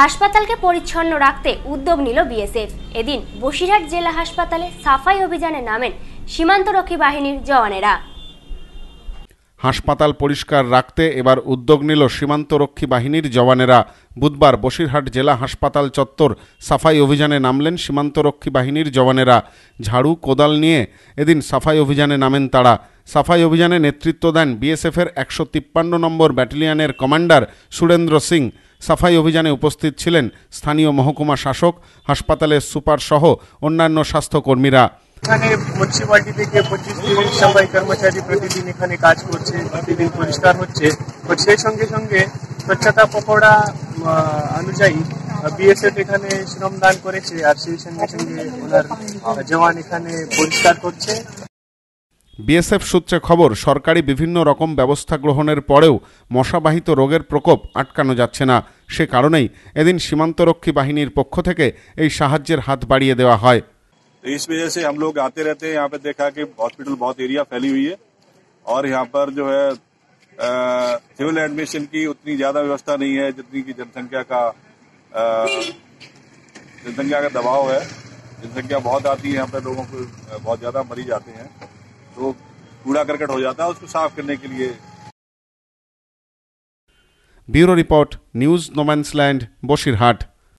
হাসপাতালকে পরিচ্ছন্ন রাখতে উদ্যোগ নিল বিএসএফ এদিন বসিরহাট জেলা হাসপাতালে সাফাই অভিযানে নামেন সীমান্তরক্ষী বাহিনীর জওয়ানেরা হাসপাতাল পরিষ্কার রাখতে এবার উদ্যোগ নিল সীমান্তরক্ষী বাহিনীর জওয়ানেরা বুধবার বসিরহাট জেলা হাসপাতাল চত্বর সাফাই অভিযানে নামলেন সীমান্তরক্ষী বাহিনীর জওয়ানেরা ঝাড়ু কোদাল নিয়ে এদিন সাফাই অভিযানে নামেন তারা সাফাই অভিযানে নেতৃত্ব দেন বিএসএফের একশো তিপ্পান্ন নম্বর ব্যাটালিয়নের কমান্ডার সুরেন্দ্র সিং সাফাই অভিযানে উপস্থিত ছিলেন স্থানীয় মহকুমা শাসক হাসপাতালের সুপার সহ অন্যান্য স্বাস্থ্যকর্মীরা এখানে মিউনিসিপ্যালিটি থেকে পঁচিশ তিরিশ সাফাই কর্মচারী প্রতিদিন এখানে কাজ করছে প্রতিদিন পরিষ্কার হচ্ছে সেই সঙ্গে সঙ্গে স্বচ্ছতা পকোড়া অনুযায়ী বিএসএফ এখানে শ্রমদান করেছে আর সেই সঙ্গে সঙ্গে ওনার জওয়ান এখানে পরিষ্কার করছে বিএসএফ সূত্রে খবর সরকারি বিভিন্ন রকম ব্যবস্থা গ্রহণের পরেও মশাবাহিত রোগের প্রকোপ আটকানো যাচ্ছে না সে কারণেই এদিন সীমান্তরক্ষী বাহিনীর পক্ষ থেকে এই সাহায্যের হাত বাড়িয়ে দেওয়া হয় इस वजह से हम लोग आते रहते हैं यहाँ पे देखा कि हॉस्पिटल बहुत एरिया फैली हुई है और यहाँ पर जो है सिविल एडमिशन की उतनी ज्यादा व्यवस्था नहीं है जितनी की जनसंख्या का जनसंख्या का दबाव है जनसंख्या बहुत आती है यहाँ पे लोगों को बहुत ज्यादा मरीज आते हैं जो कूड़ा करकट हो जाता है उसको साफ करने के लिए ब्यूरो रिपोर्ट न्यूज नोमैंसलैंड बोशीरहाट